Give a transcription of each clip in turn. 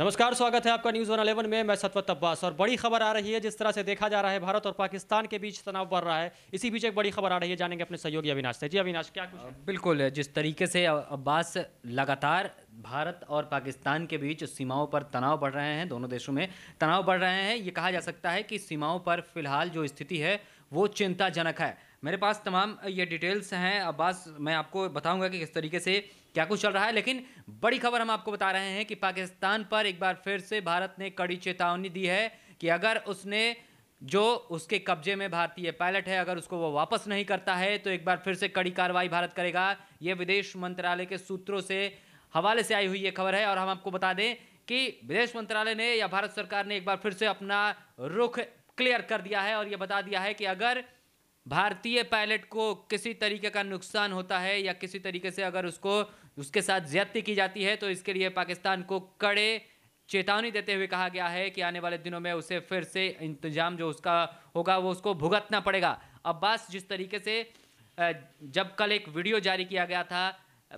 नमस्कार स्वागत है आपका न्यूज़ वन अलेवन में मैं सतवत अब्बास और बड़ी खबर आ रही है जिस तरह से देखा जा रहा है भारत और पाकिस्तान के बीच तनाव बढ़ रहा है इसी बीच एक बड़ी खबर आ रही है जानेंगे अपने सहयोगी अविनाश से जी अविनाश क्या कुछ है? बिल्कुल जिस तरीके से अब्बास लगातार भारत और पाकिस्तान के बीच सीमाओं पर तनाव बढ़ रहे हैं दोनों देशों में तनाव बढ़ रहे हैं ये कहा जा सकता है कि सीमाओं पर फिलहाल जो स्थिति है वो चिंताजनक है मेरे पास तमाम ये डिटेल्स हैं अब्बास मैं आपको बताऊंगा कि किस तरीके से क्या कुछ चल रहा है लेकिन बड़ी खबर हम आपको बता रहे हैं कि पाकिस्तान पर एक बार फिर से भारत ने कड़ी चेतावनी दी है कि अगर उसने जो उसके कब्जे में भारतीय पायलट है अगर उसको वो वापस नहीं करता है तो एक बार फिर से कड़ी कार्रवाई भारत करेगा ये विदेश मंत्रालय के सूत्रों से हवाले से आई हुई ये खबर है और हम आपको बता दें कि विदेश मंत्रालय ने या भारत सरकार ने एक बार फिर से अपना रुख क्लियर कर दिया है और ये बता दिया है कि अगर भारतीय पायलट को किसी तरीके का नुकसान होता है या किसी तरीके से अगर उसको उसके साथ ज्यादती की जाती है तो इसके लिए पाकिस्तान को कड़े चेतावनी देते हुए कहा गया है कि आने वाले दिनों में उसे फिर से इंतजाम जो उसका होगा वो उसको भुगतना पड़ेगा अब्बास जिस तरीके से जब कल एक वीडियो जारी किया गया था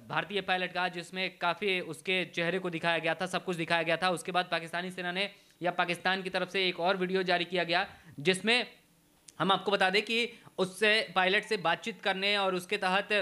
भारतीय पायलट का जिसमें काफ़ी उसके चेहरे को दिखाया गया था सब कुछ दिखाया गया था उसके बाद पाकिस्तानी सेना ने या पाकिस्तान की तरफ से एक और वीडियो जारी किया गया जिसमें हम आपको बता दें कि उससे पायलट से बातचीत करने और उसके तहत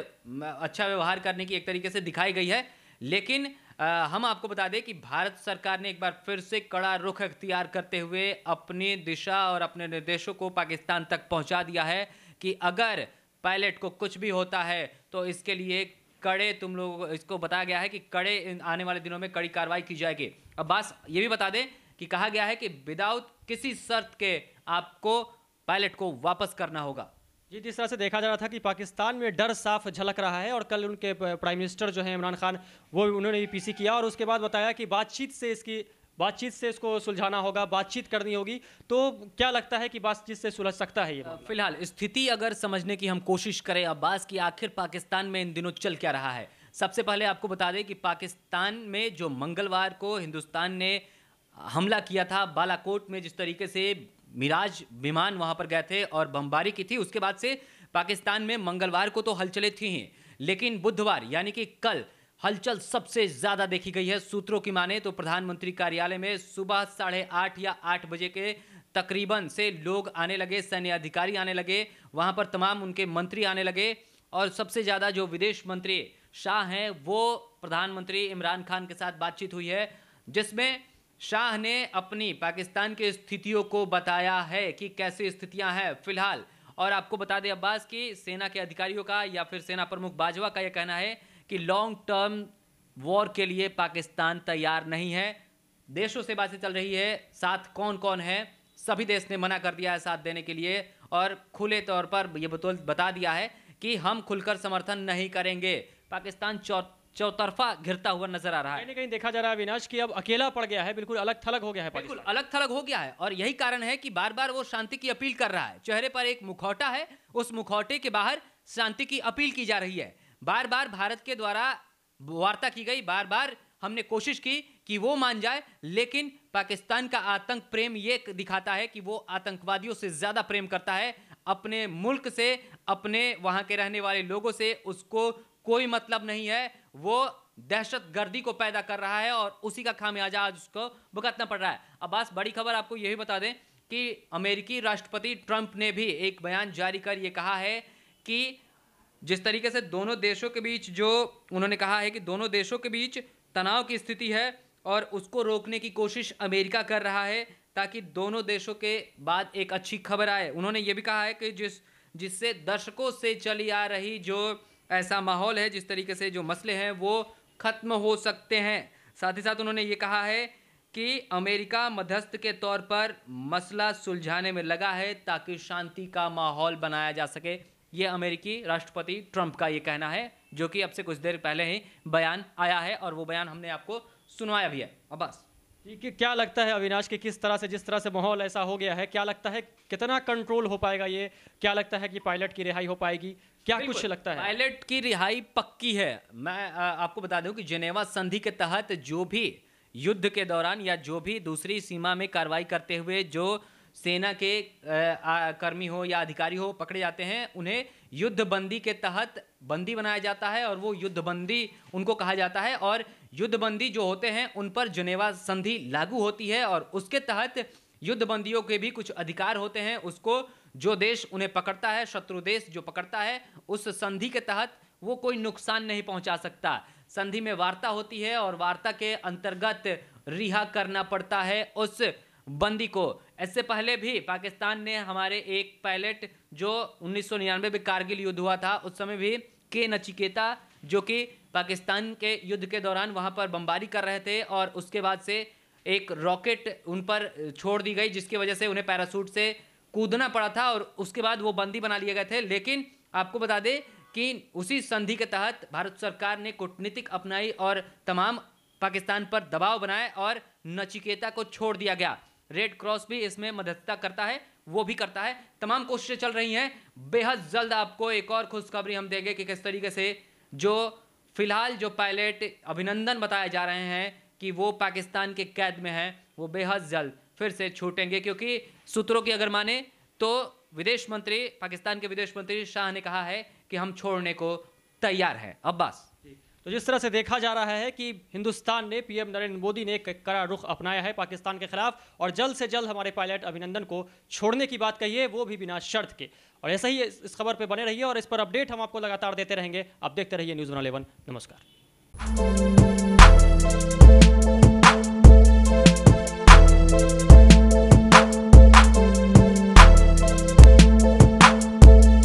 अच्छा व्यवहार करने की एक तरीके से दिखाई गई है लेकिन हम आपको बता दें कि भारत सरकार ने एक बार फिर से कड़ा रुख अख्तियार करते हुए अपनी दिशा और अपने निर्देशों को पाकिस्तान तक पहुंचा दिया है कि अगर पायलट को कुछ भी होता है तो इसके लिए कड़े तुम लोग इसको बताया गया है कि कड़े आने वाले दिनों में कड़ी कार्रवाई की जाएगी अब बस ये भी बता दें कि कहा गया है कि विदाउट किसी शर्त के आपको पायलट को वापस करना होगा जी जिस तरह से देखा जा रहा था कि पाकिस्तान में डर साफ झलक रहा है और कल उनके प्राइम मिनिस्टर जो है इमरान खान वो उन्होंने भी पीसी किया और उसके बाद बताया कि बातचीत से इसकी बातचीत से इसको सुलझाना होगा बातचीत करनी होगी तो क्या लगता है कि बातचीत से सुलझ सकता है ये फिलहाल स्थिति अगर समझने की हम कोशिश करें अब्बास की आखिर पाकिस्तान में इन दिनों चल क्या रहा है सबसे पहले आपको बता दें कि पाकिस्तान में जो मंगलवार को हिंदुस्तान ने हमला किया था बालाकोट में जिस तरीके से मिराज विमान वहाँ पर गए थे और बमबारी की थी उसके बाद से पाकिस्तान में मंगलवार को तो हलचलें थी ही लेकिन बुधवार यानी कि कल हलचल सबसे ज़्यादा देखी गई है सूत्रों की माने तो प्रधानमंत्री कार्यालय में सुबह साढ़े आठ या आठ बजे के तकरीबन से लोग आने लगे सैन्य अधिकारी आने लगे वहाँ पर तमाम उनके मंत्री आने लगे और सबसे ज़्यादा जो विदेश मंत्री शाह हैं वो प्रधानमंत्री इमरान खान के साथ बातचीत हुई है जिसमें शाह ने अपनी पाकिस्तान की स्थितियों को बताया है कि कैसी स्थितियां हैं फिलहाल और आपको बता दें अब्बास की सेना के अधिकारियों का या फिर सेना प्रमुख बाजवा का यह कहना है कि लॉन्ग टर्म वॉर के लिए पाकिस्तान तैयार नहीं है देशों से बातें चल रही है साथ कौन कौन है सभी देश ने मना कर दिया है साथ देने के लिए और खुले तौर पर यह बता दिया है कि हम खुलकर समर्थन नहीं करेंगे पाकिस्तान चौतरफा घिरता हुआ नजर आ रहा है कहीं देखा जा रहा है अविनाश कि अब अकेला पड़ गया है बिल्कुल अलग थलग हो गया है बिल्कुल अलग थलग हो गया है और यही कारण है कि बार बार वो शांति की अपील कर रहा है चेहरे पर एक मुखौटा है उस मुखौटे के बाहर शांति की अपील की जा रही है बार बार भारत के द्वारा वार्ता की गई बार बार हमने कोशिश की कि वो मान जाए लेकिन पाकिस्तान का आतंक प्रेम ये दिखाता है कि वो आतंकवादियों से ज़्यादा प्रेम करता है अपने मुल्क से अपने वहाँ के रहने वाले लोगों से उसको कोई मतलब नहीं है वो दहशत गर्दी को पैदा कर रहा है और उसी का खामियाजा आज उसको भुगतना पड़ रहा है अब्बास बड़ी खबर आपको यही बता दें कि अमेरिकी राष्ट्रपति ट्रंप ने भी एक बयान जारी कर ये कहा है कि जिस तरीके से दोनों देशों के बीच जो उन्होंने कहा है कि दोनों देशों के बीच तनाव की स्थिति है और उसको रोकने की कोशिश अमेरिका कर रहा है ताकि दोनों देशों के बाद एक अच्छी खबर आए उन्होंने ये भी कहा है कि जिस जिससे दशकों से चली आ रही जो ऐसा माहौल है जिस तरीके से जो मसले हैं वो ख़त्म हो सकते हैं साथ ही साथ उन्होंने ये कहा है कि अमेरिका मध्यस्थ के तौर पर मसला सुलझाने में लगा है ताकि शांति का माहौल बनाया जा सके ये अमेरिकी राष्ट्रपति ट्रंप का ये कहना है जो कि अब से कुछ देर पहले ही बयान आया है और वो बयान हमने आपको सुनवाया भी है अब्बास ठीक है क्या लगता है अविनाश के किस तरह से जिस तरह से माहौल ऐसा हो गया है क्या लगता है कितना कंट्रोल हो पाएगा ये क्या लगता है कि पायलट की रिहाई हो पाएगी क्या कुछ लगता है पायलट की रिहाई पक्की है मैं आ, आपको बता दूं कि जेनेवा संधि के तहत जो भी युद्ध के दौरान या जो भी दूसरी सीमा में कार्रवाई करते हुए जो सेना के कर्मी हो या अधिकारी हो पकड़े जाते हैं उन्हें युद्धबंदी के तहत बंदी बनाया जाता है और वो युद्धबंदी उनको कहा जाता है और युद्धबंदी जो होते हैं उन पर जुनेवा संधि लागू होती है और उसके तहत युद्धबंदियों के भी कुछ अधिकार होते हैं उसको जो देश उन्हें पकड़ता है शत्रु देश जो पकड़ता है उस संधि के तहत वो कोई नुकसान नहीं पहुंचा सकता संधि में वार्ता होती है और वार्ता के अंतर्गत रिहा करना पड़ता है उस बंदी को इससे पहले भी पाकिस्तान ने हमारे एक पायलट जो उन्नीस में कारगिल युद्ध हुआ था उस समय भी के नचिकेता जो कि पाकिस्तान के युद्ध के दौरान वहाँ पर बमबारी कर रहे थे और उसके बाद से एक रॉकेट उन पर छोड़ दी गई जिसकी वजह से उन्हें पैरासूट से कूदना पड़ा था और उसके बाद वो बंदी बना लिए गए थे लेकिन आपको बता दें कि उसी संधि के तहत भारत सरकार ने कूटनीतिक अपनाई और तमाम पाकिस्तान पर दबाव बनाए और नचिकेता को छोड़ दिया गया रेड क्रॉस भी इसमें मददता करता है वो भी करता है तमाम कोशिशें चल रही हैं बेहद जल्द आपको एक और खुशखबरी हम देंगे कि किस तरीके से जो फ़िलहाल जो पायलट अभिनंदन बताए जा रहे हैं कि वो पाकिस्तान के कैद में है वो बेहद जल्द फिर से छूटेंगे क्योंकि सूत्रों की अगर माने तो विदेश मंत्री पाकिस्तान के विदेश मंत्री शाह ने कहा है कि हम छोड़ने को तैयार हैं अब्बास तो जिस तरह से देखा जा रहा है कि हिंदुस्तान ने पीएम नरेंद्र मोदी ने एक कड़ा रुख अपनाया है पाकिस्तान के खिलाफ और जल्द से जल्द हमारे पायलट अभिनंदन को छोड़ने की बात कही है वो भी बिना शर्त के और ऐसा ही इस खबर पर बने रहिए और इस पर अपडेट हम आपको लगातार देते रहेंगे आप देखते रहिए न्यूज़ वन नमस्कार